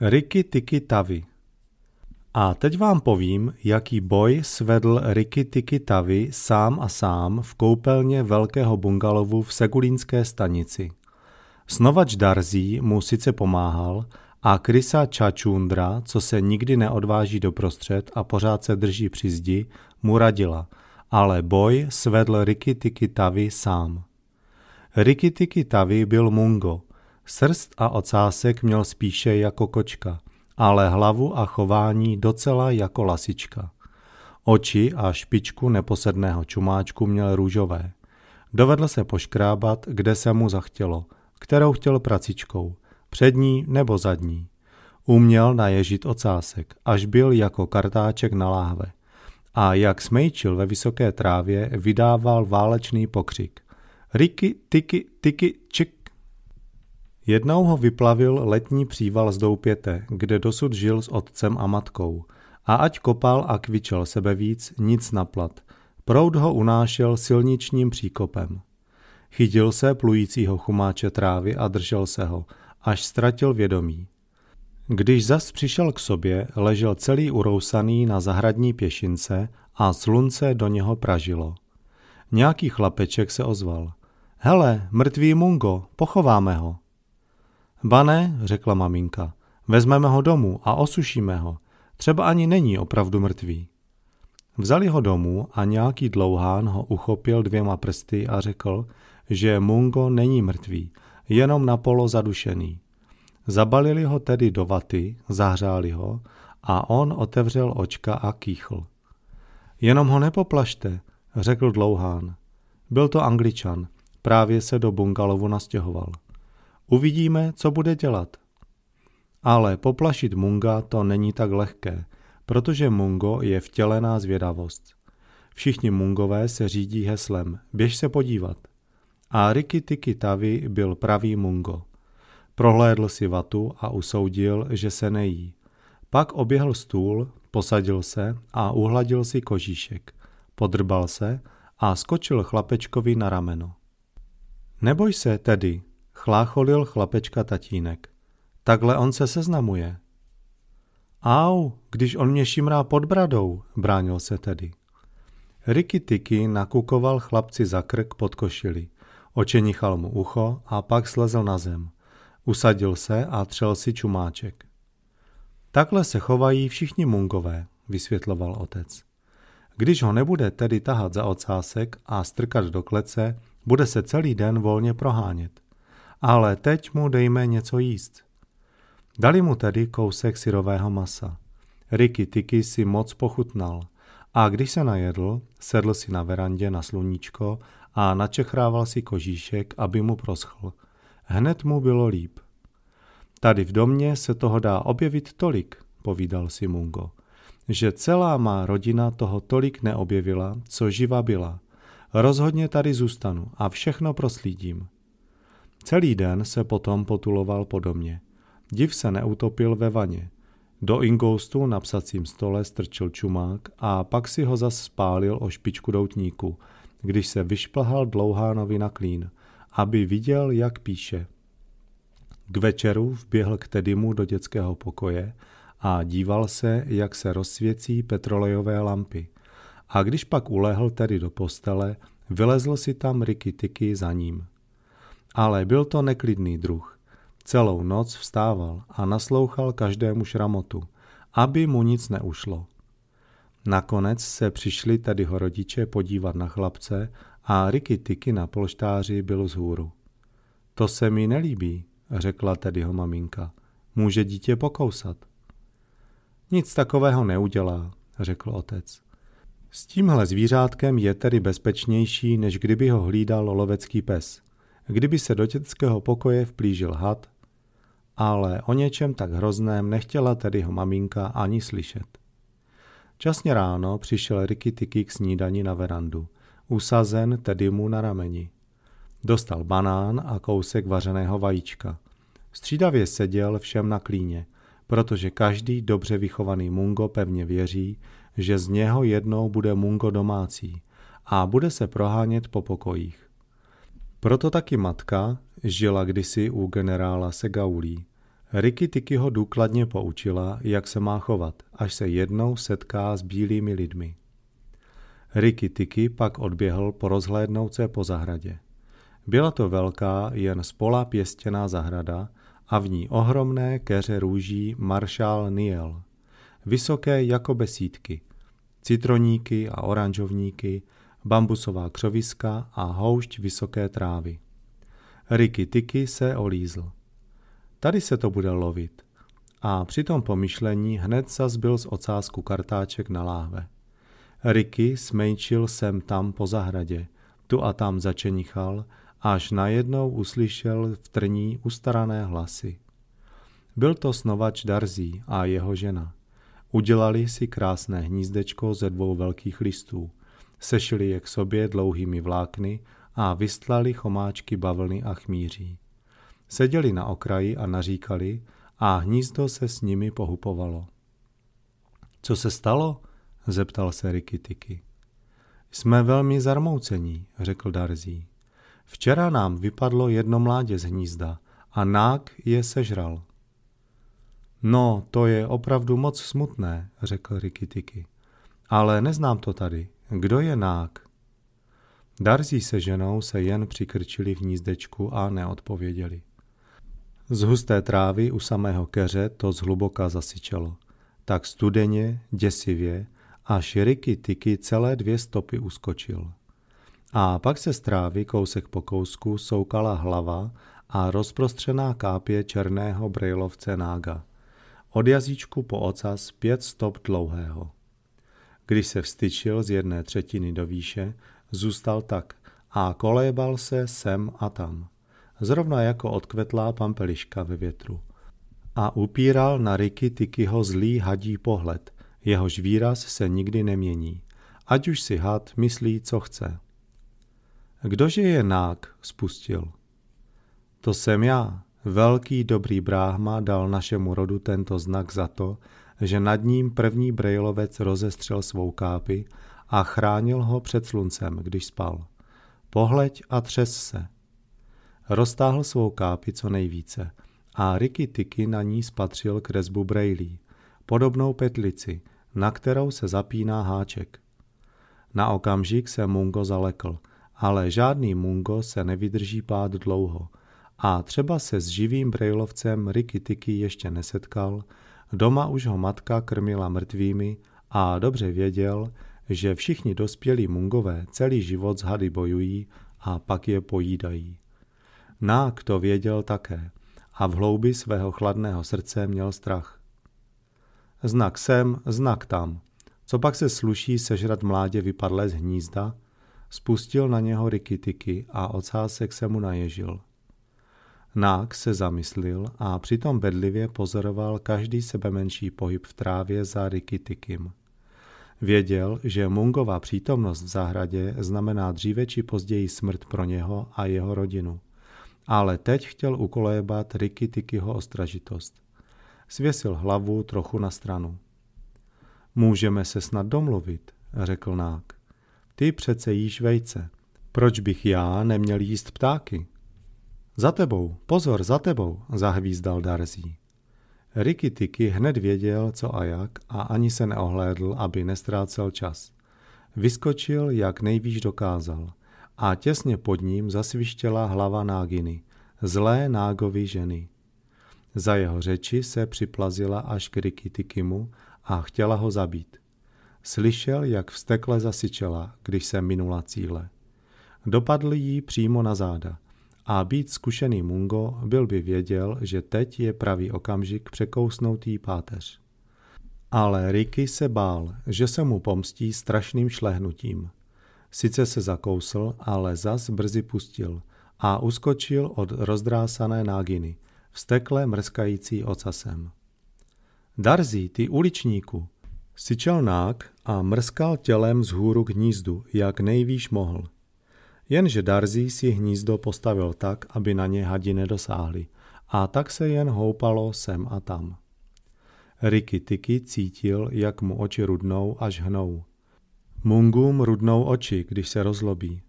Riki Tiki Tavi. A teď vám povím, jaký boj svedl Riki Tiki Tavi sám a sám v koupelně velkého bungalovu v Segulínské stanici. Snovač Darzí mu sice pomáhal a Krisa Čačundra, co se nikdy neodváží do prostřed a pořád se drží při zdi, mu radila, ale boj svedl Riki Tiki Tavi sám. Riki Tiki Tavi byl Mungo – Srst a ocásek měl spíše jako kočka, ale hlavu a chování docela jako lasička. Oči a špičku neposedného čumáčku měl růžové. Dovedl se poškrábat, kde se mu zachtělo, kterou chtěl pracičkou, přední nebo zadní. Uměl naježit ocásek, až byl jako kartáček na láhve. A jak smejčil ve vysoké trávě, vydával válečný pokřik. Riky, tyky, tyky, čik, Jednou ho vyplavil letní příval z Doupěte, kde dosud žil s otcem a matkou. A ať kopal a kvičel sebe víc, nic naplat. Proud ho unášel silničním příkopem. Chytil se plujícího chumáče trávy a držel se ho, až ztratil vědomí. Když zas přišel k sobě, ležel celý urousaný na zahradní pěšince a slunce do něho pražilo. Nějaký chlapeček se ozval. Hele, mrtvý Mungo, pochováme ho. Ba ne, řekla maminka, vezmeme ho domů a osušíme ho. Třeba ani není opravdu mrtvý. Vzali ho domů a nějaký dlouhán ho uchopil dvěma prsty a řekl, že Mungo není mrtvý, jenom polo zadušený. Zabalili ho tedy do vaty, zahřáli ho a on otevřel očka a kýchl. Jenom ho nepoplašte, řekl dlouhán. Byl to angličan, právě se do bungalovu nastěhoval. Uvidíme, co bude dělat. Ale poplašit Munga to není tak lehké, protože Mungo je vtělená zvědavost. Všichni Mungové se řídí heslem běž se podívat. A Riki Tiki Tavi byl pravý Mungo. Prohlédl si vatu a usoudil, že se nejí. Pak oběhl stůl, posadil se a uhladil si kožíšek. Podrbal se a skočil chlapečkovi na rameno. Neboj se tedy, chlácholil chlapečka tatínek. Takhle on se seznamuje. Au, když on mě šimrá pod bradou, bránil se tedy. Riky Tiki nakukoval chlapci za krk pod košili. Očenichal mu ucho a pak slezl na zem. Usadil se a třel si čumáček. Takhle se chovají všichni mungové, vysvětloval otec. Když ho nebude tedy tahat za ocásek a strkat do klece, bude se celý den volně prohánět ale teď mu dejme něco jíst. Dali mu tedy kousek syrového masa. Riky Tiky si moc pochutnal a když se najedl, sedl si na verandě na sluníčko a načechrával si kožíšek, aby mu proschl. Hned mu bylo líp. Tady v domě se toho dá objevit tolik, povídal si Mungo, že celá má rodina toho tolik neobjevila, co živa byla. Rozhodně tady zůstanu a všechno proslídím. Celý den se potom potuloval po domě. Div se neutopil ve vaně. Do ingoustu na psacím stole strčil čumák a pak si ho zas spálil o špičku doutníku, když se vyšplhal dlouhánovi na klín, aby viděl, jak píše. K večeru vběhl k Tedimu do dětského pokoje a díval se, jak se rozsvěcí petrolejové lampy. A když pak ulehl tedy do postele, vylezl si tam rikityky za ním. Ale byl to neklidný druh. Celou noc vstával a naslouchal každému šramotu, aby mu nic neušlo. Nakonec se přišli tedy ho rodiče podívat na chlapce a Riky Tiky na polštáři byl zhůru. To se mi nelíbí, řekla tedy ho maminka. Může dítě pokousat. Nic takového neudělá, řekl otec. S tímhle zvířátkem je tedy bezpečnější, než kdyby ho hlídal lovecký pes kdyby se do dětského pokoje vplížil had, ale o něčem tak hrozném nechtěla tedy ho maminka ani slyšet. Časně ráno přišel Ricky Tiki k snídani na verandu, usazen tedy mu na rameni. Dostal banán a kousek vařeného vajíčka. Střídavě seděl všem na klíně, protože každý dobře vychovaný mungo pevně věří, že z něho jednou bude mungo domácí a bude se prohánět po pokojích. Proto taky matka žila kdysi u generála Segaulí. Ricky Tiki ho důkladně poučila, jak se má chovat, až se jednou setká s bílými lidmi. Ricky Tiki pak odběhl porozhlédnout se po zahradě. Byla to velká, jen spola pěstěná zahrada a v ní ohromné keře růží maršál Niel. Vysoké jako besídky, citroníky a oranžovníky – bambusová křoviska a houšť vysoké trávy. Riky tyky se olízl. Tady se to bude lovit. A při tom pomyšlení hned zas byl z ocázku kartáček na láhve. Riky smejčil sem tam po zahradě, tu a tam začenichal, až najednou uslyšel v trní ustarané hlasy. Byl to snovač Darzí a jeho žena. Udělali si krásné hnízdečko ze dvou velkých listů – sešili je k sobě dlouhými vlákny a vystlali chomáčky bavlny a chmíří. Seděli na okraji a naříkali a hnízdo se s nimi pohupovalo. Co se stalo? zeptal se Rikitiky. Jsme velmi zarmoucení, řekl Darzí. Včera nám vypadlo jedno mládě z hnízda a nák je sežral. No, to je opravdu moc smutné, řekl Rikitiky. Ale neznám to tady. Kdo je nák? Darzí se ženou se jen přikrčili v nízdečku a neodpověděli. Z husté trávy u samého keře to zhluboka zasyčelo. Tak studeně, děsivě, až Riky Tyky celé dvě stopy uskočil. A pak se z trávy kousek po kousku soukala hlava a rozprostřená kápě černého brejlovce nága. Od jazyčku po ocas pět stop dlouhého. Když se vstyčil z jedné třetiny do výše, zůstal tak a kolébal se sem a tam. Zrovna jako odkvetlá pampeliška ve větru. A upíral na Riky Tykyho zlý hadí pohled, jehož výraz se nikdy nemění. Ať už si had myslí, co chce. Kdože je nák? spustil. To jsem já. Velký dobrý bráhma dal našemu rodu tento znak za to, že nad ním první brejlovec rozestřel svou kápi a chránil ho před sluncem, když spal. Pohleď a třes se. Roztáhl svou kápi co nejvíce a Riky Tiky na ní spatřil kresbu brejlí, podobnou petlici, na kterou se zapíná háček. Na okamžik se Mungo zalekl, ale žádný Mungo se nevydrží pát dlouho – a třeba se s živým brejlovcem Riky Tiky ještě nesetkal, Doma už ho matka krmila mrtvými a dobře věděl, že všichni dospělí mungové celý život s hady bojují a pak je pojídají. Nák to věděl také a v hloubi svého chladného srdce měl strach. Znak sem, znak tam. Co pak se sluší sežrat mládě vypadlé z hnízda? Spustil na něho rikitiky a ocásek se mu naježil. Nák se zamyslil a přitom bedlivě pozoroval každý sebe menší pohyb v trávě za Rikitikim. Věděl, že Mungova přítomnost v zahradě znamená dříve či později smrt pro něho a jeho rodinu. Ale teď chtěl ukolébat Rikitikyho ostražitost. Svěsil hlavu trochu na stranu. Můžeme se snad domluvit, řekl Nák. Ty přece jíš vejce. Proč bych já neměl jíst ptáky? Za tebou, pozor, za tebou, zahvízdal Darzí. Riky Tiky hned věděl, co a jak, a ani se neohlédl, aby nestrácel čas. Vyskočil, jak nejvíc dokázal, a těsně pod ním zasvištěla hlava Náginy, zlé Nágovy ženy. Za jeho řeči se připlazila až k Riky Tikimu a chtěla ho zabít. Slyšel, jak vstekle zasyčela, když se minula cíle. Dopadl jí přímo na záda – a být zkušený Mungo byl by věděl, že teď je pravý okamžik překousnoutý páteř. Ale Ricky se bál, že se mu pomstí strašným šlehnutím. Sice se zakousl, ale zas brzy pustil a uskočil od rozdrásané náginy, vstekle mrskající ocasem. Darzí, ty uličníku! Syčel nák a mrskal tělem z hůru k hnízdu, jak nejvíš mohl – Jenže Darzí si hnízdo postavil tak, aby na ně hadi nedosáhli, a tak se jen houpalo sem a tam. Riky Tiki cítil, jak mu oči rudnou až hnou. Mungum rudnou oči, když se rozlobí.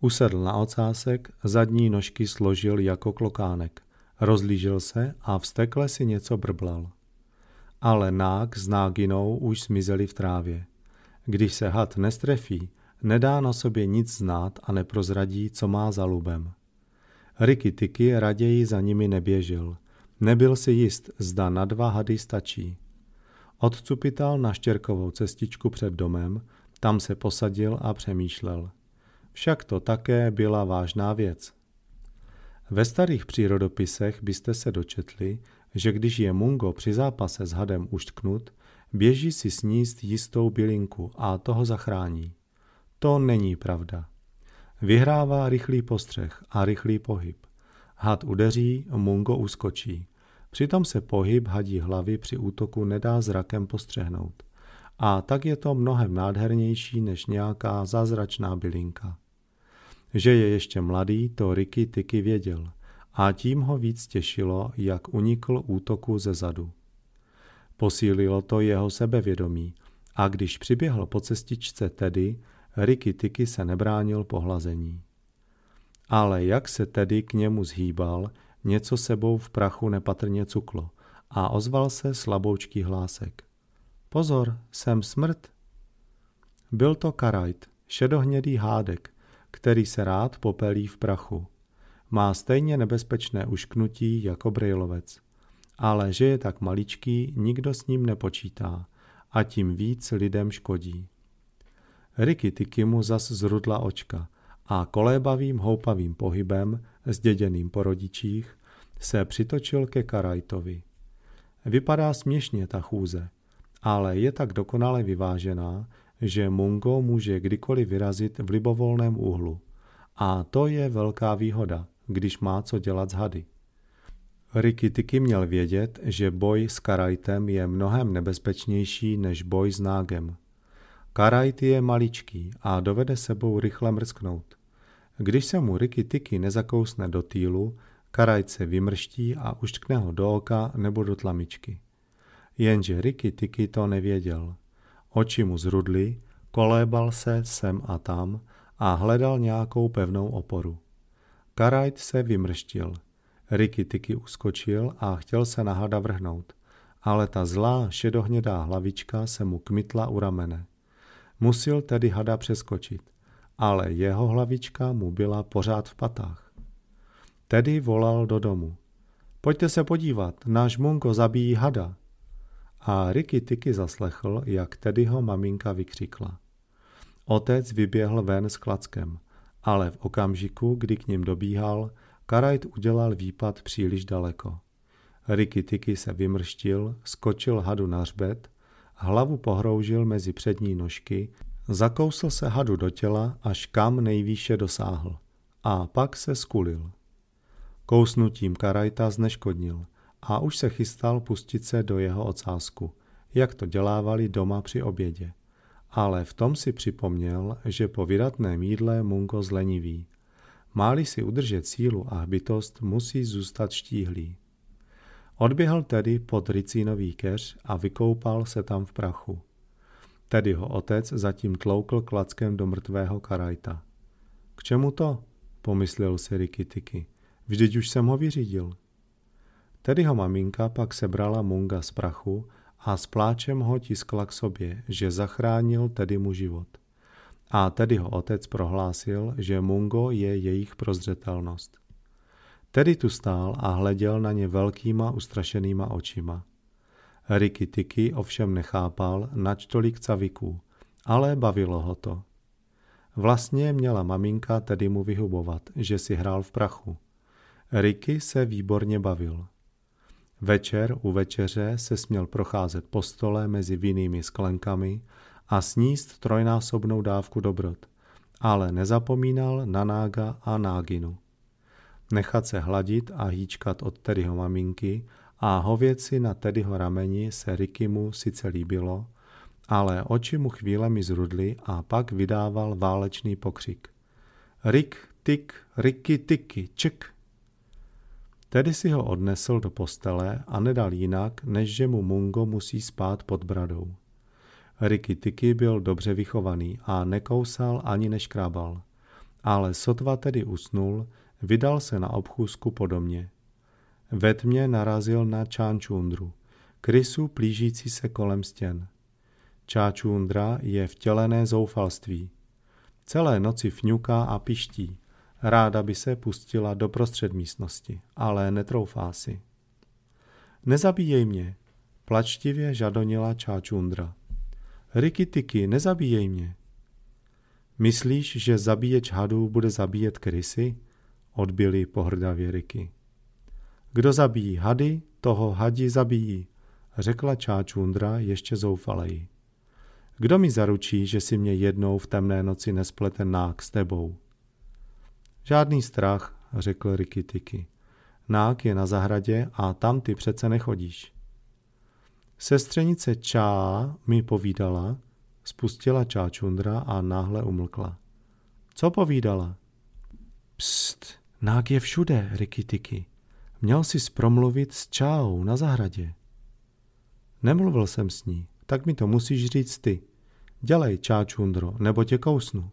Usedl na ocásek, zadní nožky složil jako klokánek. Rozlížil se a vstekle si něco brblal. Ale nák s náginou už zmizeli v trávě. Když se had nestrefí, Nedá na sobě nic znát a neprozradí, co má za lubem. Riky Tiky raději za nimi neběžel. Nebyl si jist, zda na dva hady stačí. Odcupital na štěrkovou cestičku před domem, tam se posadil a přemýšlel. Však to také byla vážná věc. Ve starých přírodopisech byste se dočetli, že když je mungo při zápase s hadem uštknut, běží si sníst jistou bylinku a toho zachrání. To není pravda. Vyhrává rychlý postřeh a rychlý pohyb. Had udeří, mungo uskočí. Přitom se pohyb hadí hlavy při útoku nedá zrakem postřehnout. A tak je to mnohem nádhernější než nějaká zázračná bylinka. Že je ještě mladý, to Ricky Tyky věděl a tím ho víc těšilo, jak unikl útoku ze zadu. Posílilo to jeho sebevědomí a když přiběhl po cestičce tedy, Riky Tiky se nebránil pohlazení. Ale jak se tedy k němu zhýbal, něco sebou v prachu nepatrně cuklo a ozval se slaboučký hlásek. Pozor, jsem smrt. Byl to karajt, šedohnědý hádek, který se rád popelí v prachu. Má stejně nebezpečné ušknutí jako brejlovec. Ale že je tak maličký, nikdo s ním nepočítá a tím víc lidem škodí. Ricky Tiki mu zas zrudla očka a kolébavým houpavým pohybem, zděděným po rodičích, se přitočil ke Karajtovi. Vypadá směšně ta chůze, ale je tak dokonale vyvážená, že Mungo může kdykoliv vyrazit v libovolném úhlu. A to je velká výhoda, když má co dělat s hady. Ricky Tiki měl vědět, že boj s Karajtem je mnohem nebezpečnější než boj s Nágem, Karajty je maličký a dovede sebou rychle mrsknout. Když se mu Riky tyky nezakousne do týlu, Karajt se vymrští a uštkne ho do oka nebo do tlamičky. Jenže Riky tyky to nevěděl. Oči mu zrudly, kolébal se sem a tam a hledal nějakou pevnou oporu. Karajt se vymrštil. Riky tyky uskočil a chtěl se na hada vrhnout, ale ta zlá šedohnědá hlavička se mu kmitla u ramene. Musil tedy hada přeskočit, ale jeho hlavička mu byla pořád v patách. Tedy volal do domu. Pojďte se podívat, náš Munko zabíjí hada. A Riky Tiky zaslechl, jak tedy ho maminka vykřikla. Otec vyběhl ven s klackem, ale v okamžiku, kdy k ním dobíhal, Karajt udělal výpad příliš daleko. Riky Tiky se vymrštil, skočil hadu na hřbet hlavu pohroužil mezi přední nožky, zakousl se hadu do těla, až kam nejvýše dosáhl, a pak se skulil. Kousnutím karajta zneškodnil a už se chystal pustit se do jeho ocásku, jak to dělávali doma při obědě. Ale v tom si připomněl, že po vydatném jídle Munko zlenivý. Máli si udržet sílu a hbitost, musí zůstat štíhlý. Odběhl tedy pod ricínový keř a vykoupal se tam v prachu. Tedy ho otec zatím tloukl klackem do mrtvého karajta. K čemu to? pomyslel si Rikitiky. Vždyť už jsem ho vyřídil. Tedy ho maminka pak sebrala Munga z prachu a s pláčem ho tiskla k sobě, že zachránil tedy mu život. A tedy ho otec prohlásil, že Mungo je jejich prozřetelnost. Tedy tu stál a hleděl na ně velkýma ustrašenýma očima. Riky Tiky ovšem nechápal, nač tolik caviků, ale bavilo ho to. Vlastně měla maminka tedy mu vyhubovat, že si hrál v prachu. Riky se výborně bavil. Večer u večeře se směl procházet po stole mezi vinnými sklenkami a sníst trojnásobnou dávku dobrot, ale nezapomínal na Nága a Náginu nechat se hladit a hýčkat od Terryho maminky a hověci na Terryho rameni se Rikimu sice líbilo, ale oči mu chvílemi zrudly a pak vydával válečný pokřik. Rik, tik, riky, tiky, ček. Tedy si ho odnesl do postele a nedal jinak, než že mu Mungo musí spát pod bradou. Riky Tiky byl dobře vychovaný a nekousal ani neškrábal. Ale sotva tedy usnul, Vydal se na obchůzku podobně. Ve tmě narazil na Čánčundru, krysu plížící se kolem stěn. Čáčundra je vtělené zoufalství. Celé noci fňuká a piští. Ráda by se pustila do prostřed místnosti, ale netroufá si. Nezabíjej mě, plačtivě žadonila Čáčundra. Rikitiky, nezabíjej mě. Myslíš, že zabíječ hadů bude zabíjet krysy? Odbyli pohrdavě Riky. Kdo zabíjí hady, toho hadi zabíjí, řekla Čáčundra ještě zoufaleji. Kdo mi zaručí, že si mě jednou v temné noci nesplete nák s tebou? Žádný strach, řekl Riky Tiky. Nák je na zahradě a tam ty přece nechodíš. Sestřenice Čá mi povídala, spustila Čáčundra a náhle umlkla. Co povídala? Pst, Nák je všude, Rikitiky. Měl si promluvit s Čáou na zahradě. Nemluvil jsem s ní, tak mi to musíš říct ty. Dělej, Čáčundro, nebo tě kousnu.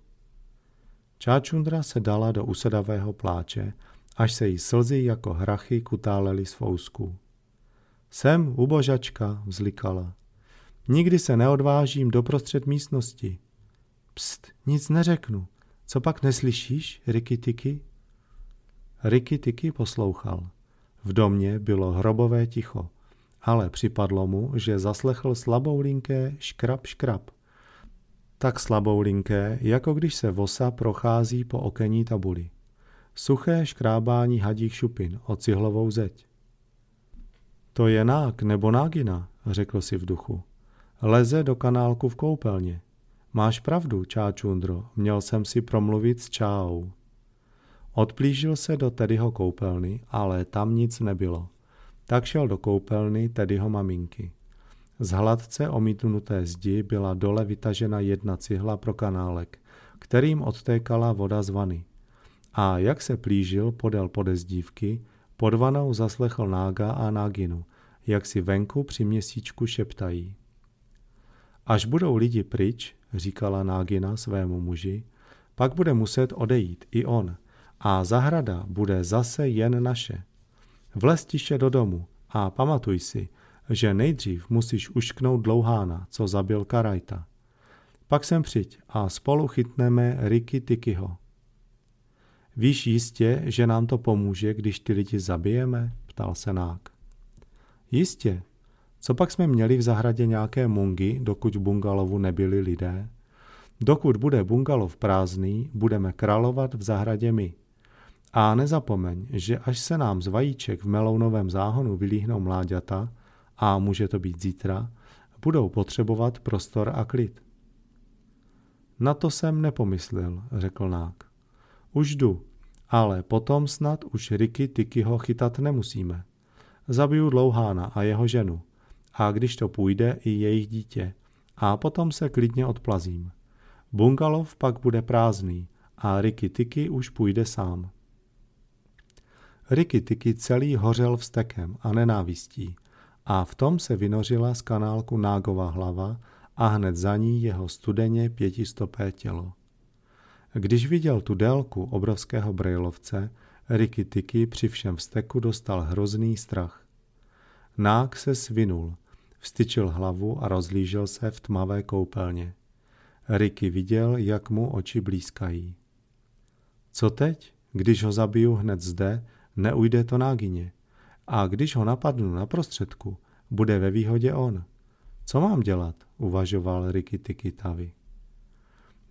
Čáčundra se dala do usedavého pláče, až se jí slzy jako hrachy kutálely z fousků. Jsem ubožačka, vzlikala. Nikdy se neodvážím doprostřed místnosti. Pst, nic neřeknu. Co pak neslyšíš, Rikitiky? Riky Tiky poslouchal. V domě bylo hrobové ticho, ale připadlo mu, že zaslechl slaboulinké škrab škrab. Tak slaboulinké, jako když se vosa prochází po okenní tabuli. Suché škrábání hadích šupin o cihlovou zeď. To je nák nebo nágina, řekl si v duchu. Leze do kanálku v koupelně. Máš pravdu, Čáčundro, měl jsem si promluvit s Čáou. Odplížil se do Teddyho koupelny, ale tam nic nebylo. Tak šel do koupelny Teddyho maminky. Z hladce omítnuté zdi byla dole vytažena jedna cihla pro kanálek, kterým odtékala voda z vany. A jak se plížil podél podezdívky, pod vanou zaslechl Nága a Náginu, jak si venku při měsíčku šeptají. Až budou lidi pryč, říkala Nágina svému muži, pak bude muset odejít i on – a zahrada bude zase jen naše. Vlez tiše do domu a pamatuj si, že nejdřív musíš ušknout dlouhána, co zabil Karajta. Pak sem přijď a spolu chytneme Riky Tikyho. Víš jistě, že nám to pomůže, když ty lidi zabijeme? ptal se Nák. Jistě. Co pak jsme měli v zahradě nějaké mungy, dokud v bungalovu nebyli lidé? Dokud bude bungalov prázdný, budeme královat v zahradě my. A nezapomeň, že až se nám z vajíček v melounovém záhonu vylíhnou mláďata, a může to být zítra, budou potřebovat prostor a klid. Na to jsem nepomyslel, řekl Nák. Už jdu, ale potom snad už Riky Tikyho chytat nemusíme. Zabiju dlouhána a jeho ženu. A když to půjde, i jejich dítě. A potom se klidně odplazím. Bungalov pak bude prázdný a Riky Tyky už půjde sám. Ricky Tiki celý hořel vztekem a nenávistí a v tom se vynořila z kanálku Nágova hlava a hned za ní jeho studeně pětistopé tělo. Když viděl tu délku obrovského brejlovce, Ricky Tiki při všem vzteku dostal hrozný strach. Nák se svinul, vstyčil hlavu a rozlížel se v tmavé koupelně. Ricky viděl, jak mu oči blízkají. Co teď, když ho zabiju hned zde neujde to nágině. A když ho napadnu na prostředku, bude ve výhodě on. Co mám dělat, uvažoval Rikitiki Tavi.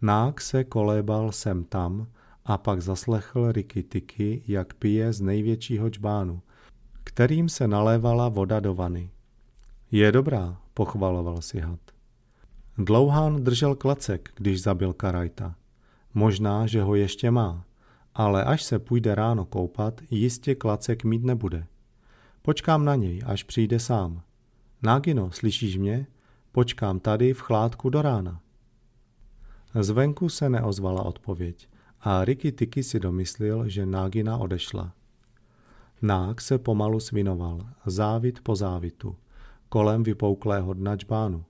Nák se kolébal sem tam a pak zaslechl Rikitiki, jak pije z největšího čbánu, kterým se nalévala voda do vany. Je dobrá, pochvaloval si had. Dlouhán držel klacek, když zabil Karajta. Možná, že ho ještě má ale až se půjde ráno koupat, jistě klacek mít nebude. Počkám na něj, až přijde sám. Nágino, slyšíš mě? Počkám tady v chládku do rána. Zvenku se neozvala odpověď a Riky Tiky si domyslil, že Nágina odešla. Nák se pomalu svinoval, závit po závitu, kolem vypouklého dna čbánu.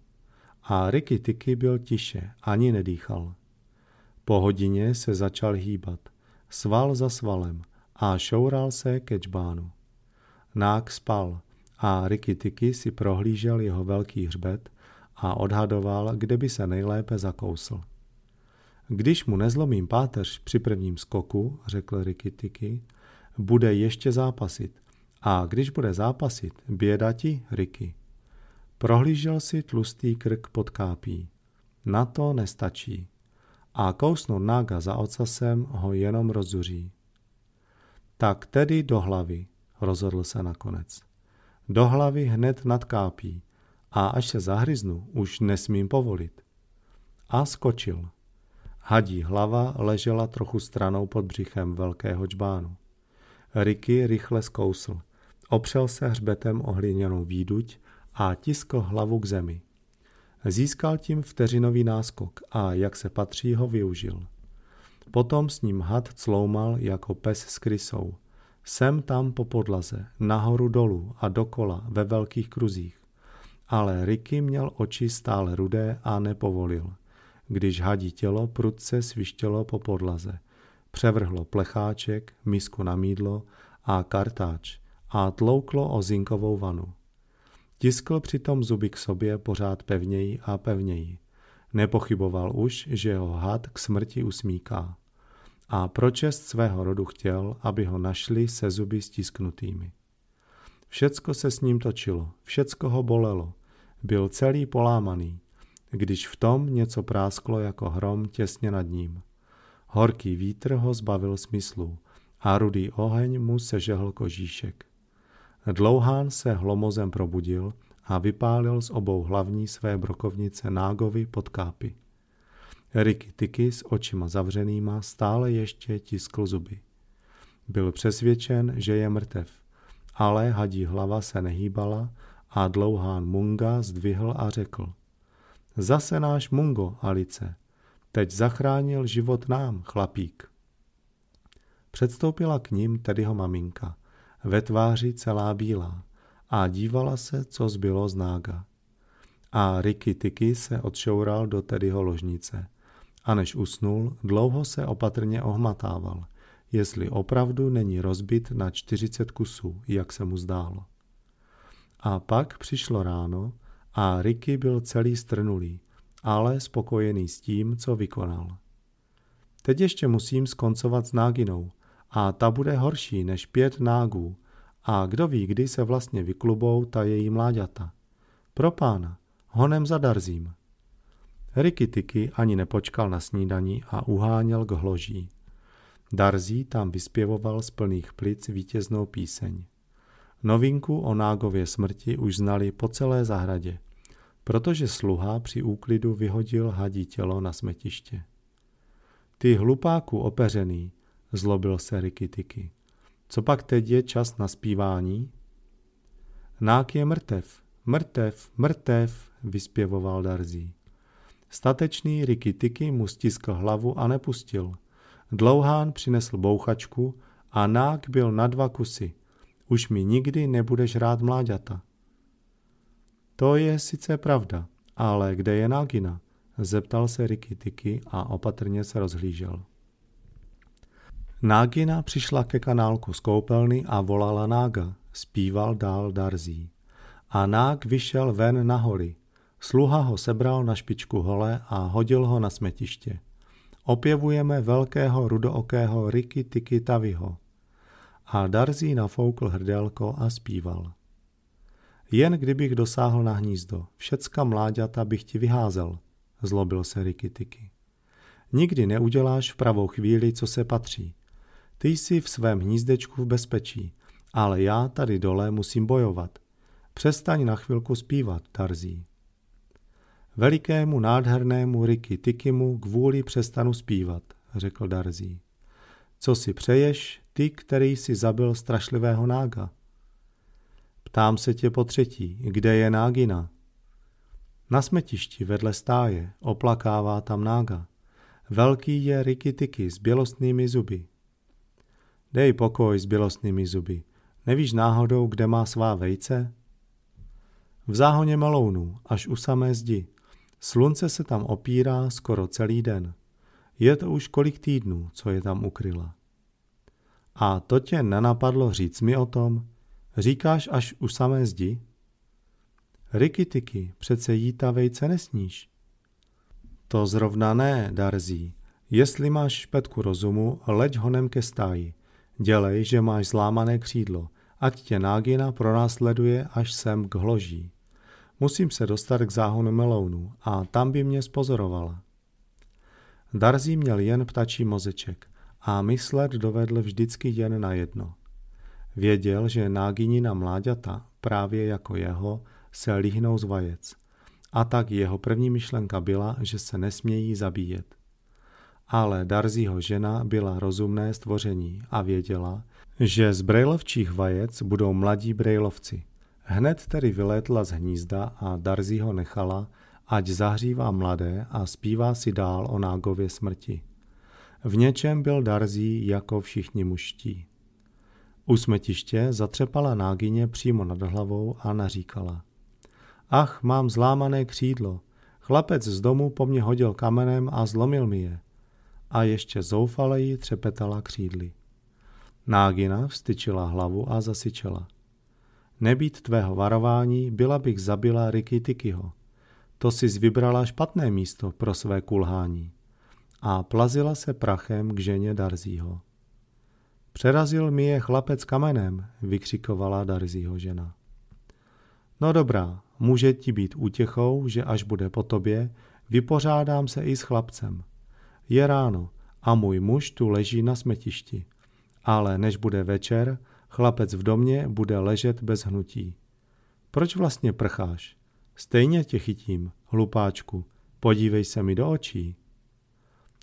A Riky Tiky byl tiše, ani nedýchal. Po hodině se začal hýbat – sval za svalem a šoural se ke čbánu. Nák spal a Riky Tiky si prohlížel jeho velký hřbet a odhadoval, kde by se nejlépe zakousl. Když mu nezlomím páteř při prvním skoku, řekl Riky Tiky, bude ještě zápasit. A když bude zápasit, běda ti, Riky. Prohlížel si tlustý krk pod kápí. Na to nestačí a kousnout nága za ocasem ho jenom rozzuří. Tak tedy do hlavy, rozhodl se nakonec. Do hlavy hned nadkápí a až se zahryznu, už nesmím povolit. A skočil. Hadí hlava ležela trochu stranou pod břichem velkého čbánu. Ricky rychle zkousl. Opřel se hřbetem o hliněnou výduť a tiskl hlavu k zemi. Získal tím vteřinový náskok a, jak se patří, ho využil. Potom s ním had cloumal jako pes s krysou. Sem tam po podlaze, nahoru dolů a dokola ve velkých kruzích. Ale Ricky měl oči stále rudé a nepovolil. Když hadí tělo prudce svištělo po podlaze. Převrhlo plecháček, misku na mídlo a kartáč a tlouklo o zinkovou vanu. Tiskl přitom zuby k sobě pořád pevněji a pevněji. Nepochyboval už, že ho had k smrti usmíká. A pro čest svého rodu chtěl, aby ho našli se zuby stisknutými. Všecko se s ním točilo, všecko ho bolelo. Byl celý polámaný, když v tom něco prásklo jako hrom těsně nad ním. Horký vítr ho zbavil smyslů a rudý oheň mu sežehl kožíšek. Dlouhán se hlomozem probudil a vypálil z obou hlavní své brokovnice nágovy pod kápy. Riky Tiky s očima zavřenýma stále ještě tiskl zuby. Byl přesvědčen, že je mrtev, ale hadí hlava se nehýbala a dlouhán Munga zdvihl a řekl. Zase náš Mungo, Alice. Teď zachránil život nám, chlapík. Předstoupila k ním tedy ho maminka – ve tváři celá bílá a dívala se, co zbylo z nága. A Ricky Tiki se odšoural do tedyho ložnice. A než usnul, dlouho se opatrně ohmatával, jestli opravdu není rozbit na 40 kusů, jak se mu zdálo. A pak přišlo ráno a Ricky byl celý strnulý, ale spokojený s tím, co vykonal. Teď ještě musím skoncovat s náginou, a ta bude horší než pět nágů. A kdo ví, kdy se vlastně vyklubou ta její mláďata. Pro pána, honem zadarzím. Riky Tiky ani nepočkal na snídaní a uháněl k hloží. Darzí tam vyspěvoval z plných plic vítěznou píseň. Novinku o Nágově smrti už znali po celé zahradě, protože sluha při úklidu vyhodil hadí tělo na smetiště. Ty hlupáku opeřený, zlobil se Rikitiky. Co pak teď je čas na zpívání? Nák je mrtev, mrtev, mrtev, vyspěvoval Darzí. Statečný Rikitiky mu stiskl hlavu a nepustil. Dlouhán přinesl bouchačku a nák byl na dva kusy. Už mi nikdy nebudeš rád mláďata. To je sice pravda, ale kde je Nágina? Zeptal se Rikitiky a opatrně se rozhlížel. Nágina přišla ke kanálku z koupelny a volala Nága, zpíval dál Darzí. A Nág vyšel ven na hory. Sluha ho sebral na špičku hole a hodil ho na smetiště. Opěvujeme velkého rudookého Riky Tiky Taviho. A Darzí nafoukl hrdelko a zpíval. Jen kdybych dosáhl na hnízdo, všecka mláďata bych ti vyházel, zlobil se Riky Tiky. Nikdy neuděláš v pravou chvíli, co se patří – ty jsi v svém hnízdečku v bezpečí, ale já tady dole musím bojovat. Přestaň na chvilku zpívat, Tarzí. Velikému nádhernému Riky Tikimu kvůli přestanu zpívat, řekl Darzí. Co si přeješ, ty, který si zabil strašlivého nága? Ptám se tě po třetí, kde je nágina? Na smetišti vedle stáje oplakává tam nága. Velký je Riky Tiky s bělostnými zuby, Dej pokoj s bělostnými zuby. Nevíš náhodou, kde má svá vejce? V záhoně malounu, až u samé zdi. Slunce se tam opírá skoro celý den. Je to už kolik týdnů, co je tam ukryla. A to tě nenapadlo říct mi o tom? Říkáš až u samé zdi? Rikitiky, přece jí ta vejce nesníš. To zrovna ne, Darzí. Jestli máš špetku rozumu, leď honem ke stáji. Dělej, že máš zlámané křídlo, ať tě nágina pronásleduje až sem k hloží. Musím se dostat k záhonu melounu a tam by mě spozorovala. Darzí měl jen ptačí mozeček a myslet dovedl vždycky jen na jedno. Věděl, že náginina mláďata, právě jako jeho, se líhnou z vajec. A tak jeho první myšlenka byla, že se nesmějí zabíjet ale Darzího žena byla rozumné stvoření a věděla, že z brejlovčích vajec budou mladí brejlovci. Hned tedy vylétla z hnízda a Darzy ho nechala, ať zahřívá mladé a zpívá si dál o nágově smrti. V něčem byl Darzí jako všichni muští. U smetiště zatřepala nágině přímo nad hlavou a naříkala. Ach, mám zlámané křídlo. Chlapec z domu po mně hodil kamenem a zlomil mi je a ještě zoufaleji třepetala křídly. Nágina vstyčila hlavu a zasyčela. Nebýt tvého varování, byla bych zabila Riky Tikyho. To si vybrala špatné místo pro své kulhání. A plazila se prachem k ženě Darzího. Přerazil mi je chlapec kamenem, vykřikovala Darzího žena. No dobrá, může ti být útěchou, že až bude po tobě, vypořádám se i s chlapcem. Je ráno a můj muž tu leží na smetišti. Ale než bude večer, chlapec v domě bude ležet bez hnutí. Proč vlastně prcháš? Stejně tě chytím, hlupáčku, podívej se mi do očí.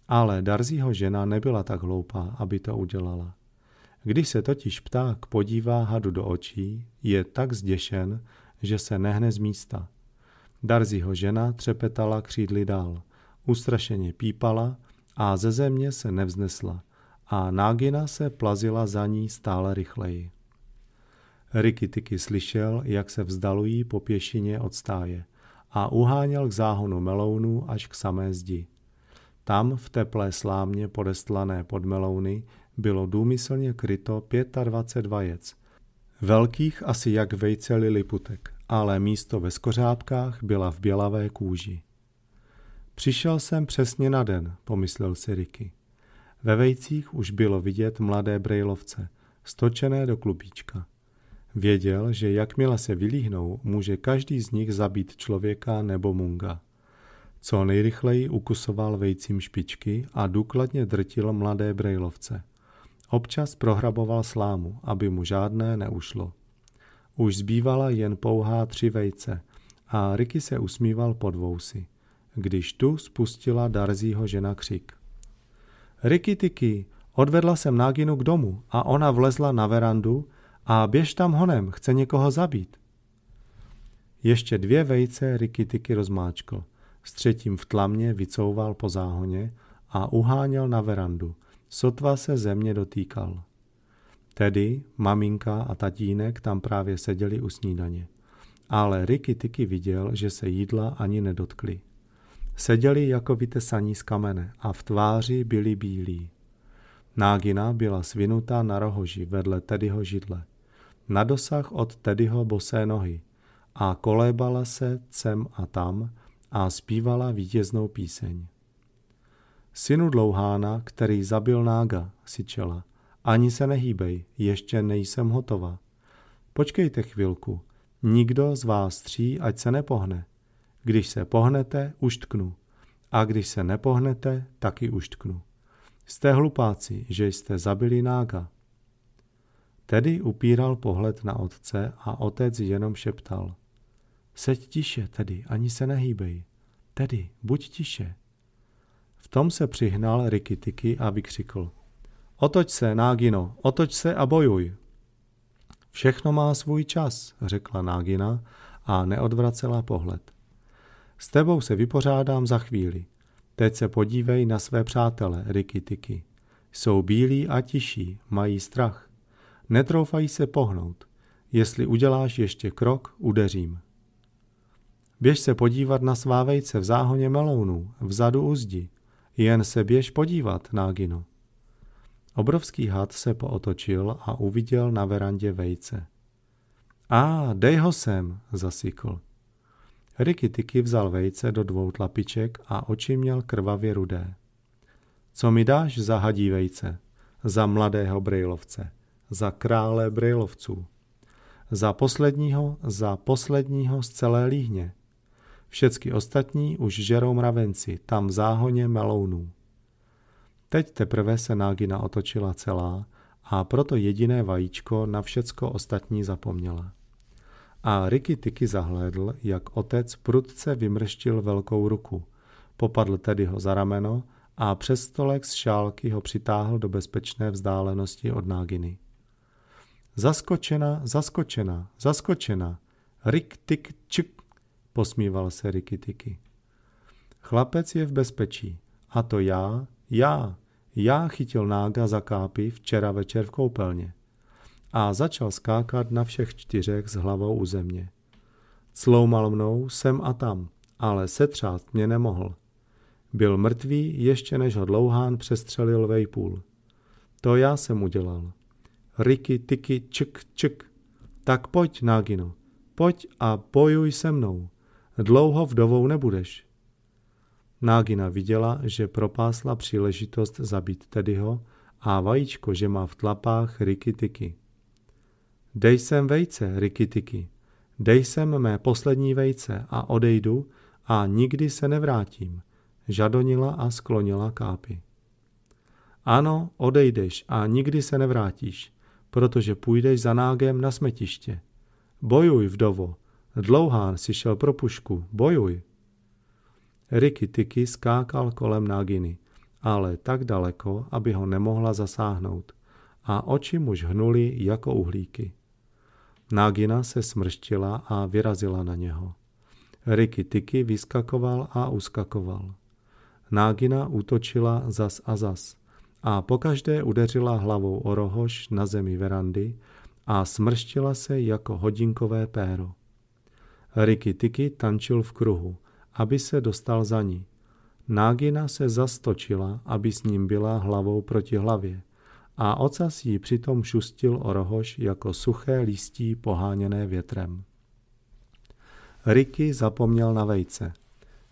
Ale Darzího žena nebyla tak hloupá, aby to udělala. Když se totiž pták podívá hadu do očí, je tak zděšen, že se nehne z místa. Darzího žena třepetala křídly dál, ustrašeně pípala a ze země se nevznesla a Nágina se plazila za ní stále rychleji. Rikitiky slyšel, jak se vzdalují po pěšině od stáje a uháněl k záhonu melounu až k samé zdi. Tam v teplé slámě podestlané pod melouny bylo důmyslně kryto 25 vajec. Velkých asi jak vejce liliputek, ale místo ve skořápkách byla v bělavé kůži. Přišel jsem přesně na den, pomyslel si Ricky. Ve vejcích už bylo vidět mladé brejlovce, stočené do klubíčka. Věděl, že jakmile se vylíhnou, může každý z nich zabít člověka nebo munga. Co nejrychleji ukusoval vejcím špičky a důkladně drtil mladé brejlovce. Občas prohraboval slámu, aby mu žádné neušlo. Už zbývala jen pouhá tři vejce a Ricky se usmíval pod vousy když tu spustila Darzího žena křik. Rikitiky, odvedla jsem Náginu k domu a ona vlezla na verandu a běž tam honem, chce někoho zabít. Ještě dvě vejce Rikitiky rozmáčkl. S třetím v tlamě vycouval po záhoně a uháněl na verandu. Sotva se země dotýkal. Tedy maminka a tatínek tam právě seděli u snídaně. Ale Rikitiky viděl, že se jídla ani nedotkli. Seděli jako vytesaní z kamene a v tváři byli bílí. Nágina byla svinutá na rohoži vedle Tedyho židle. Na dosah od Tedyho bosé nohy a kolébala se sem a tam a zpívala vítěznou píseň. Synu Dlouhána, který zabil Nága, si čela. Ani se nehýbej, ještě nejsem hotova. Počkejte chvilku, nikdo z vás tří, ať se nepohne. Když se pohnete, uštknu. A když se nepohnete, taky uštknu. Jste hlupáci, že jste zabili nága. Tedy upíral pohled na otce a otec jenom šeptal. Seď tiše, tedy, ani se nehýbej. Tedy, buď tiše. V tom se přihnal Rikitiky a vykřikl. Otoč se, Nágino, otoč se a bojuj. Všechno má svůj čas, řekla Nágina a neodvracela pohled. S tebou se vypořádám za chvíli. Teď se podívej na své přátele, Riky Tiky. Jsou bílí a tiší, mají strach. Netroufají se pohnout. Jestli uděláš ještě krok, udeřím. Běž se podívat na svá vejce v záhoně melounů, vzadu u zdi. Jen se běž podívat, Nágino. Obrovský had se pootočil a uviděl na verandě vejce. A, dej ho sem, zasykl. Riky Tiky vzal vejce do dvou tlapiček a oči měl krvavě rudé. Co mi dáš za hadí vejce? Za mladého brejlovce. Za krále brejlovců. Za posledního, za posledního z celé líhně. Všecky ostatní už žerou mravenci, tam v záhoně melounů. Teď teprve se Nágina otočila celá a proto jediné vajíčko na všecko ostatní zapomněla a Riky Tiky zahlédl, jak otec prudce vymrštil velkou ruku. Popadl tedy ho za rameno a přes stolek z šálky ho přitáhl do bezpečné vzdálenosti od náginy. Zaskočena, zaskočena, zaskočena. Rik, tik, čik, posmíval se Riky Tiky. Chlapec je v bezpečí. A to já, já, já chytil nága za kápy včera večer v koupelně a začal skákat na všech čtyřech s hlavou u země. Cloumal mnou sem a tam, ale setřát mě nemohl. Byl mrtvý, ještě než ho dlouhán přestřelil vejpůl. To já jsem udělal. Riky, tyky, čik, čik. Tak pojď, Nagino, pojď a bojuj se mnou. Dlouho vdovou nebudeš. Nágina viděla, že propásla příležitost zabít tedyho a vajíčko, že má v tlapách riky tyky. Dej sem vejce, rikitiky, dej sem mé poslední vejce a odejdu a nikdy se nevrátím, žadonila a sklonila kápy. Ano, odejdeš a nikdy se nevrátíš, protože půjdeš za nágem na smetiště. Bojuj, vdovo, dlouhán si šel pro pušku, bojuj. Riky skákal kolem náginy, ale tak daleko, aby ho nemohla zasáhnout a oči muž hnuli jako uhlíky. Nagina se smrštila a vyrazila na něho. Riky Tiky vyskakoval a uskakoval. Nágina útočila zas a zas a pokaždé udeřila hlavou o rohož na zemi verandy a smrštila se jako hodinkové péro. Riky Tiky tančil v kruhu, aby se dostal za ní. Nágina se zastočila, aby s ním byla hlavou proti hlavě a ocas jí přitom šustil o rohož jako suché listí poháněné větrem. Ricky zapomněl na vejce.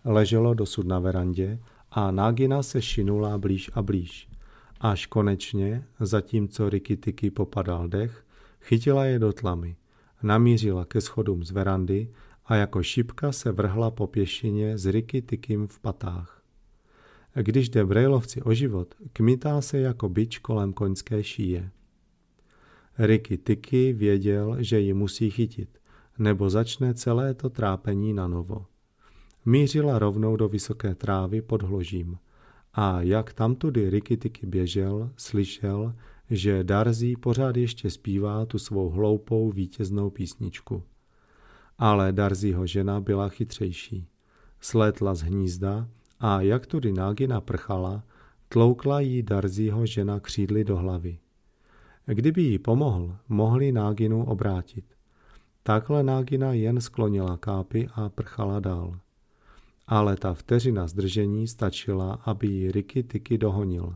Leželo dosud na verandě a nágina se šinula blíž a blíž. Až konečně, zatímco Ricky Tiki popadal dech, chytila je do tlamy. Namířila ke schodům z verandy a jako šipka se vrhla po pěšině s Ricky Tikim v patách. Když jde brejlovci o život, kmitá se jako byč kolem koňské šíje. Ricky Tiky věděl, že ji musí chytit, nebo začne celé to trápení na novo. Mířila rovnou do vysoké trávy pod hložím a jak tamtudy Ricky Tiky běžel, slyšel, že Darzí pořád ještě zpívá tu svou hloupou vítěznou písničku. Ale Darzího žena byla chytřejší. Slétla z hnízda a jak tudy Nágina prchala, tloukla jí Darzího žena křídly do hlavy. Kdyby jí pomohl, mohli Náginu obrátit. Takhle Nágina jen sklonila kápy a prchala dál. Ale ta vteřina zdržení stačila, aby ji Riky Tyky dohonil.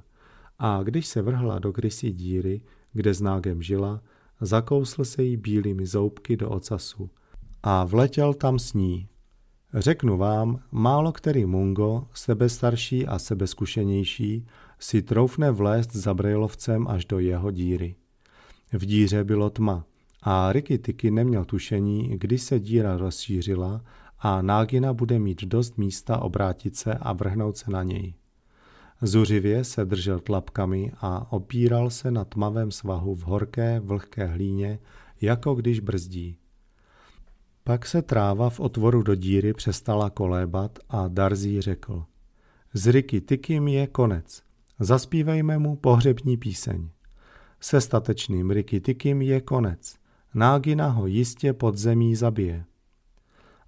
A když se vrhla do krysí díry, kde s nágem žila, zakousl se jí bílými zoubky do ocasu a vletěl tam s ní. Řeknu vám, málo který mungo, sebestarší a sebeskušenější, si troufne vlézt za brejlovcem až do jeho díry. V díře bylo tma a Ricky Tiki neměl tušení, kdy se díra rozšířila a Nágina bude mít dost místa obrátit se a vrhnout se na něj. Zuřivě se držel tlapkami a opíral se na tmavém svahu v horké, vlhké hlíně, jako když brzdí. Pak se tráva v otvoru do díry přestala kolébat a Darzí řekl. Z Riky Tykim je konec. Zaspívejme mu pohřební píseň. Se statečným Riky Tykim je konec. Nágina ho jistě pod zemí zabije.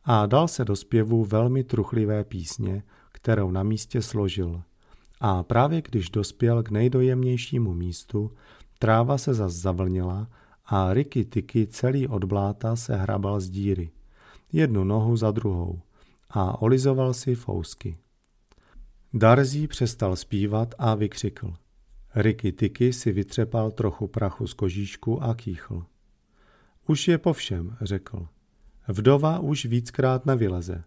A dal se do zpěvu velmi truchlivé písně, kterou na místě složil. A právě když dospěl k nejdojemnějšímu místu, tráva se zas zavlnila a Riky Tiky celý od bláta se hrabal z díry, jednu nohu za druhou, a olizoval si fousky. Darzí přestal zpívat a vykřikl. Riky Tiky si vytřepal trochu prachu z kožíšku a kýchl. Už je po všem, řekl. Vdova už víckrát nevyleze.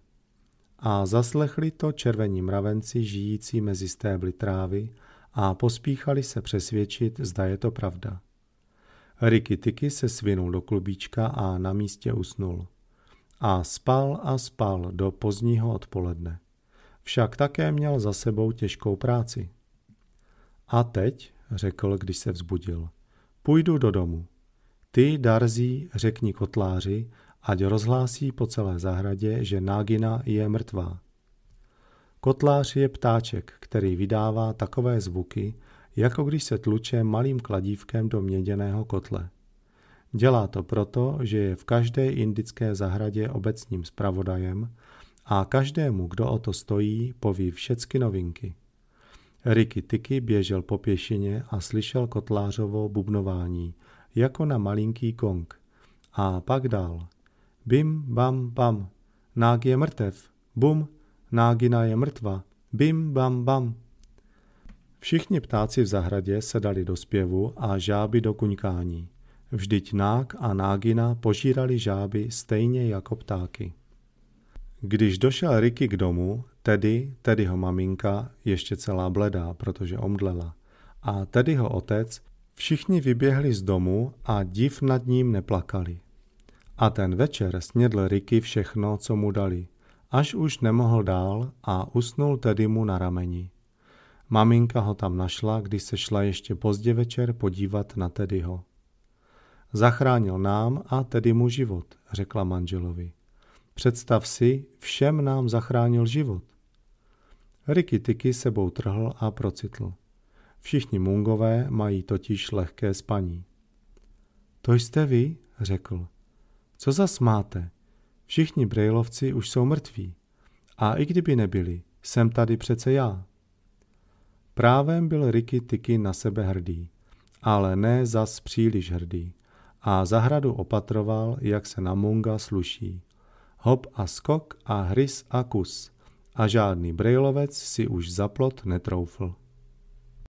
A zaslechli to červení mravenci žijící mezi stébly trávy a pospíchali se přesvědčit, zda je to pravda. Riky Tiky se svinul do klubíčka a na místě usnul. A spal a spal do pozdního odpoledne. Však také měl za sebou těžkou práci. A teď, řekl, když se vzbudil, půjdu do domu. Ty, Darzí, řekni kotláři, ať rozhlásí po celé zahradě, že Nágina je mrtvá. Kotlář je ptáček, který vydává takové zvuky, jako když se tluče malým kladívkem do měděného kotle. Dělá to proto, že je v každé indické zahradě obecním zpravodajem a každému, kdo o to stojí, poví všecky novinky. Riky Tiky běžel po pěšině a slyšel kotlářovo bubnování, jako na malinký kong. A pak dál. Bim, bam, bam. Nág je mrtev. Bum, nágina je mrtva. Bim, bam, bam. Všichni ptáci v zahradě se dali do zpěvu a žáby do kuňkání. Vždyť nák a nágina požírali žáby stejně jako ptáky. Když došel Ricky k domu, tedy, tedy ho maminka, ještě celá bledá, protože omdlela, a tedy ho otec, všichni vyběhli z domu a div nad ním neplakali. A ten večer snědl Ricky všechno, co mu dali, až už nemohl dál a usnul tedy mu na rameni. Maminka ho tam našla, když se šla ještě pozdě večer podívat na Tedyho. Zachránil nám a tedy mu život, řekla manželovi. Představ si, všem nám zachránil život. Ricky Tiki sebou trhl a procitl. Všichni mungové mají totiž lehké spaní. To jste vy, řekl. Co zas máte? Všichni brejlovci už jsou mrtví. A i kdyby nebyli, jsem tady přece já. Právem byl Ricky Tiky na sebe hrdý, ale ne zas příliš hrdý a zahradu opatroval, jak se na Munga sluší. Hop a skok a hrys a kus a žádný brejlovec si už plot netroufl.